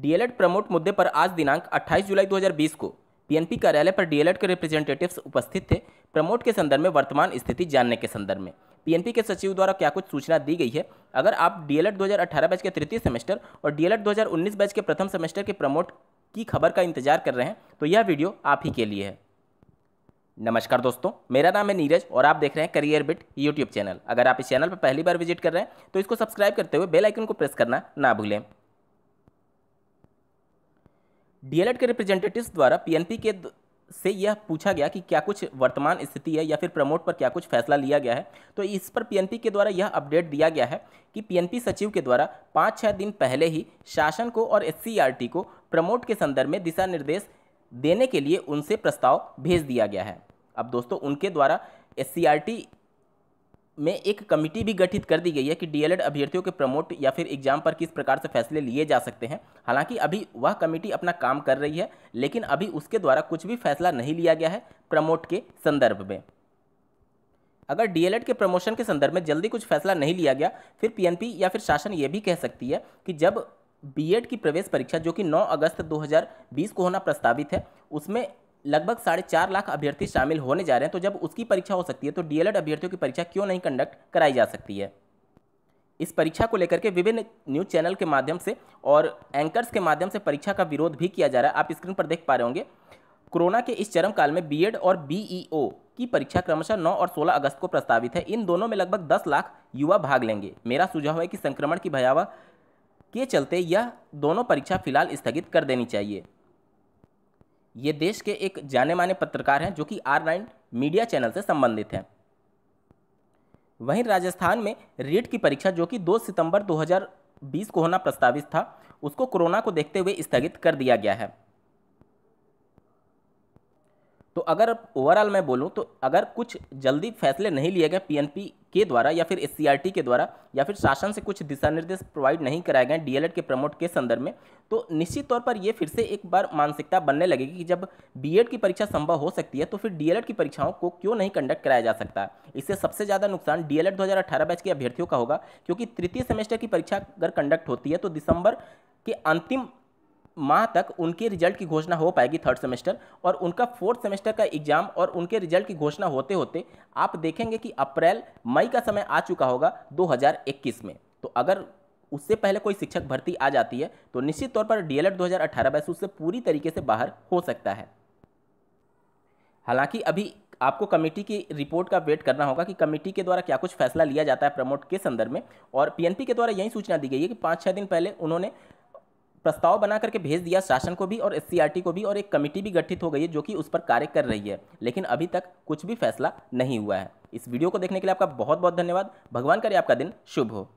DElEd promote मुद्दे पर आज दिनांक 28 जुलाई 2020 को पीएनपी कार्यालय पर डीएलएड के रिप्रेजेंटेटिव्स उपस्थित थे प्रमोट के संदर्भ में वर्तमान स्थिति जानने के संदर्भ में पीएनपी के सचिव द्वारा क्या कुछ सूचना दी गई है अगर आप डीएलएड 2018 बैच के तृतीय सेमेस्टर और डीएलएड 2019 बैच के प्रथम सेमेस्टर के प्रमोट की खबर का इंतजार कर रहे हैं तो यह वीडियो आप ही के लिए है नमस्कार दोस्तों मेरा नाम है नीरज और आप देख रहे हैं करियर बिट यूट्यूब चैनल अगर आप इस चैनल पर पहली बार विजिट कर रहे हैं तो इसको सब्सक्राइब करते हुए बेल आइकन को प्रेस करना ना भूलें डीएलएड के रिप्रेजेंटेटिव्स द्वारा पीएनपी के से यह पूछा गया कि क्या कुछ वर्तमान स्थिति है या फिर प्रमोट पर क्या कुछ फैसला लिया गया है तो इस पर पीएनपी के द्वारा यह अपडेट दिया गया है कि पीएनपी सचिव के द्वारा पाँच छः दिन पहले ही शासन को और एस e को प्रमोट के संदर्भ में दिशा निर्देश देने के लिए उनसे प्रस्ताव भेज दिया गया है अब दोस्तों उनके द्वारा एस में एक कमेटी भी गठित कर दी गई है कि डीएलएड अभ्यर्थियों के प्रमोट या फिर एग्जाम पर किस प्रकार से फैसले लिए जा सकते हैं हालांकि अभी वह कमेटी अपना काम कर रही है लेकिन अभी उसके द्वारा कुछ भी फैसला नहीं लिया गया है प्रमोट के संदर्भ में अगर डीएलएड के प्रमोशन के संदर्भ में जल्दी कुछ फैसला नहीं लिया गया फिर पी या फिर शासन ये भी कह सकती है कि जब बी की प्रवेश परीक्षा जो कि नौ अगस्त दो को होना प्रस्तावित है उसमें लगभग साढ़े चार लाख अभ्यर्थी शामिल होने जा रहे हैं तो जब उसकी परीक्षा हो सकती है तो डीएलएड अभ्यर्थियों की परीक्षा क्यों नहीं कंडक्ट कराई जा सकती है इस परीक्षा को लेकर के विभिन्न न्यूज़ चैनल के माध्यम से और एंकर्स के माध्यम से परीक्षा का विरोध भी किया जा रहा है आप स्क्रीन पर देख पा रहे होंगे कोरोना के इस चरम काल में बीएड और बीईओ e की परीक्षा क्रमशः 9 और 16 अगस्त को प्रस्तावित है इन दोनों में लगभग 10 लाख युवा भाग लेंगे मेरा सुझाव है कि संक्रमण की भयावह के चलते यह दोनों परीक्षा फिलहाल स्थगित कर देनी चाहिए ये देश के एक जाने माने पत्रकार हैं जो कि आर नाइन मीडिया चैनल से संबंधित हैं वहीं राजस्थान में रेट की परीक्षा जो कि 2 सितंबर 2020 को होना प्रस्तावित था उसको कोरोना को देखते हुए स्थगित कर दिया गया है तो अगर ओवरऑल मैं बोलूं तो अगर कुछ जल्दी फैसले नहीं लिए गए पीएनपी के द्वारा या फिर एस के द्वारा या फिर शासन से कुछ दिशा निर्देश प्रोवाइड नहीं कराए गए डीएलएड के प्रमोट के संदर्भ में तो निश्चित तौर पर यह फिर से एक बार मानसिकता बनने लगेगी कि जब बीएड की परीक्षा संभव हो सकती है तो फिर डीएलएड की परीक्षाओं को क्यों नहीं कंडक्ट कराया जा सकता इससे सबसे ज़्यादा नुकसान डीएलएड 2018 बैच के अभ्यर्थियों का होगा क्योंकि तृतीय सेमेस्टर की परीक्षा अगर कंडक्ट होती है तो दिसंबर के अंतिम माह तक उनके रिजल्ट की घोषणा हो पाएगी थर्ड सेमेस्टर और उनका फोर्थ सेमेस्टर का एग्जाम और उनके रिजल्ट की घोषणा होते होते आप देखेंगे कि अप्रैल मई का समय आ चुका होगा 2021 में तो अगर उससे पहले कोई शिक्षक भर्ती आ जाती है तो निश्चित तौर पर डी एल एड दो उससे पूरी तरीके से बाहर हो सकता है हालांकि अभी आपको कमेटी की रिपोर्ट का वेट करना होगा कि कमेटी के द्वारा क्या कुछ फैसला लिया जाता है प्रमोट के संदर्भ में और पीएनपी के द्वारा यही सूचना दी गई है कि पाँच छः दिन पहले उन्होंने प्रस्ताव बना करके भेज दिया शासन को भी और एस को भी और एक कमेटी भी गठित हो गई है जो कि उस पर कार्य कर रही है लेकिन अभी तक कुछ भी फैसला नहीं हुआ है इस वीडियो को देखने के लिए आपका बहुत बहुत धन्यवाद भगवान करे आपका दिन शुभ हो